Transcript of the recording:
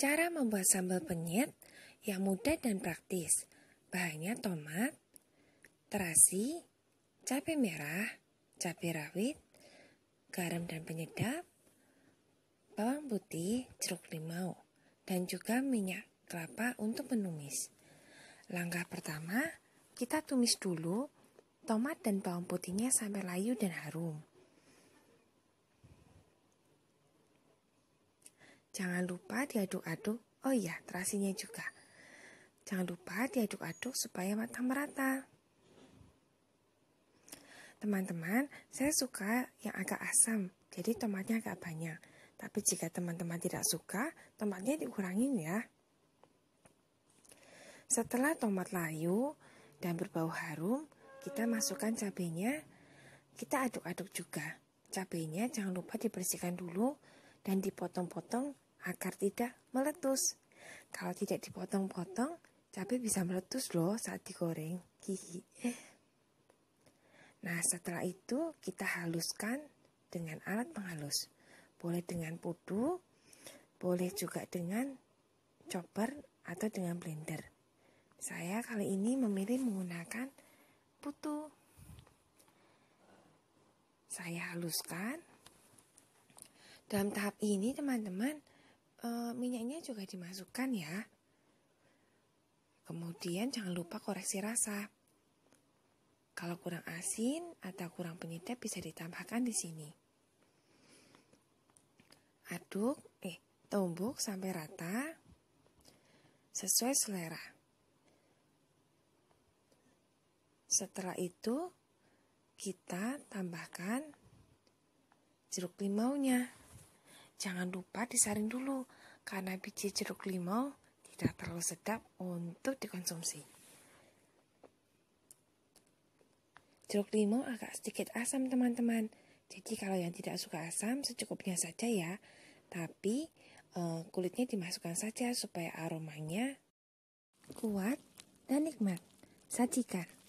Cara membuat sambal penyet yang mudah dan praktis. Bahannya tomat, terasi, cabai merah, cabai rawit, garam dan penyedap, bawang putih, jeruk limau, dan juga minyak kelapa untuk menumis. Langkah pertama, kita tumis dulu tomat dan bawang putihnya sampai layu dan harum. Jangan lupa diaduk-aduk. Oh iya, terasinya juga. Jangan lupa diaduk-aduk supaya matang merata. Teman-teman, saya suka yang agak asam, jadi tomatnya agak banyak. Tapi jika teman-teman tidak suka, tomatnya dikurangin ya. Setelah tomat layu dan berbau harum, kita masukkan cabenya. Kita aduk-aduk juga. Cabenya jangan lupa dibersihkan dulu dan dipotong-potong agar tidak meletus. Kalau tidak dipotong-potong, cabai bisa meletus loh saat digoreng. Hihi. Eh. Nah, setelah itu kita haluskan dengan alat penghalus. Boleh dengan pudu, boleh juga dengan chopper atau dengan blender. Saya kali ini memilih menggunakan putu. Saya haluskan. Dalam tahap ini, teman-teman, e, minyaknya juga dimasukkan ya. Kemudian jangan lupa koreksi rasa. Kalau kurang asin atau kurang penyedap bisa ditambahkan di sini. Aduk, eh, tumbuk sampai rata sesuai selera. Setelah itu, kita tambahkan jeruk limaunya. Jangan lupa disaring dulu karena biji jeruk limau tidak terlalu sedap untuk dikonsumsi. Jeruk limau agak sedikit asam teman-teman. Jadi kalau yang tidak suka asam secukupnya saja ya. Tapi eh, kulitnya dimasukkan saja supaya aromanya kuat dan nikmat. Sajikan.